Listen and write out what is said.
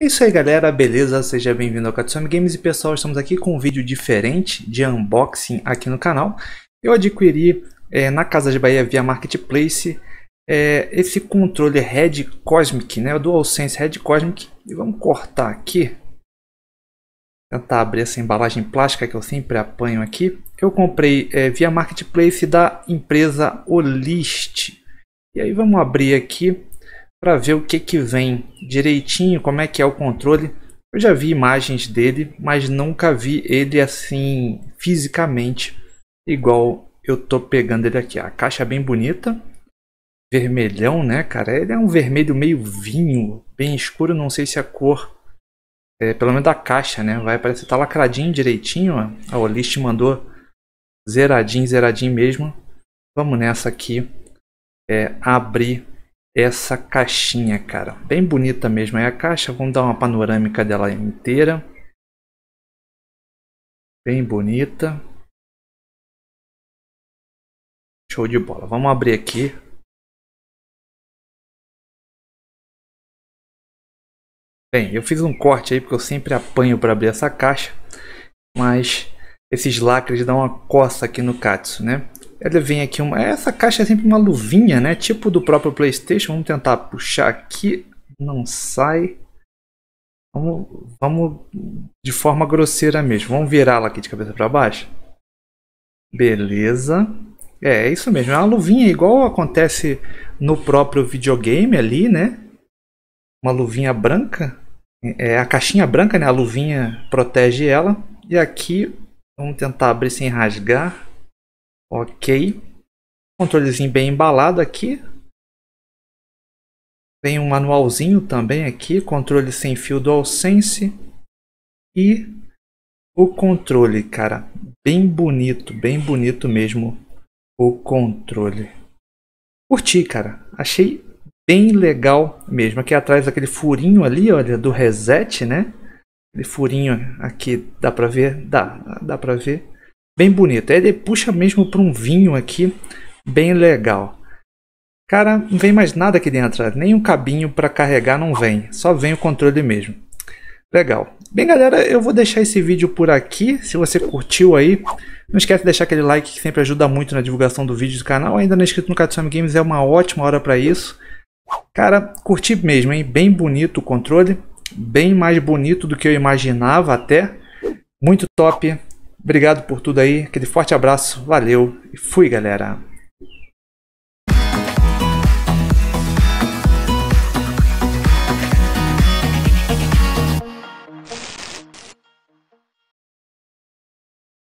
É isso aí galera, beleza? Seja bem-vindo ao Katsumi Games e pessoal, estamos aqui com um vídeo diferente de unboxing aqui no canal. Eu adquiri é, na Casa de Bahia via Marketplace é, esse controle Red Cosmic, né? O DualSense Red Cosmic. E vamos cortar aqui. Tentar abrir essa embalagem plástica que eu sempre apanho aqui. Eu comprei é, via Marketplace da empresa Olist. E aí vamos abrir aqui para ver o que, que vem direitinho, como é que é o controle. Eu já vi imagens dele, mas nunca vi ele assim fisicamente igual eu tô pegando ele aqui. A caixa é bem bonita, vermelhão, né, cara? Ele é um vermelho meio vinho, bem escuro, não sei se a cor é, pelo menos da caixa, né? Vai parecer tá lacradinho direitinho, ó. A Olist mandou zeradinho, zeradinho mesmo. Vamos nessa aqui. É, abrir essa caixinha, cara. Bem bonita mesmo a caixa. Vamos dar uma panorâmica dela inteira. Bem bonita. Show de bola. Vamos abrir aqui. Bem, eu fiz um corte aí porque eu sempre apanho para abrir essa caixa, mas esses lacres dão uma coça aqui no Katsu, né? ela vem aqui uma. Essa caixa é sempre uma luvinha, né? Tipo do próprio PlayStation. Vamos tentar puxar aqui. Não sai. Vamos, vamos de forma grosseira mesmo. Vamos virá-la aqui de cabeça para baixo. Beleza. É, é isso mesmo. É uma luvinha igual acontece no próprio videogame ali, né? Uma luvinha branca. É a caixinha branca, né? A luvinha protege ela. E aqui, vamos tentar abrir sem rasgar. Ok. Controlezinho bem embalado aqui. Vem um manualzinho também aqui. Controle sem fio DualSense. E o controle, cara. Bem bonito, bem bonito mesmo o controle. Curti, cara. Achei bem legal mesmo. Aqui atrás aquele furinho ali, olha, do reset, né? Aquele furinho aqui, dá pra ver? Dá, dá pra ver bem bonita. Ele puxa mesmo para um vinho aqui, bem legal. Cara, não vem mais nada aqui dentro, né? nem um cabinho para carregar não vem, só vem o controle mesmo. Legal. Bem, galera, eu vou deixar esse vídeo por aqui. Se você curtiu aí, não esquece de deixar aquele like que sempre ajuda muito na divulgação do vídeo do canal. Ainda não é inscrito no Katsumi Games, é uma ótima hora para isso. Cara, curti mesmo, hein? Bem bonito o controle, bem mais bonito do que eu imaginava até. Muito top. Obrigado por tudo aí, aquele forte abraço, valeu e fui, galera!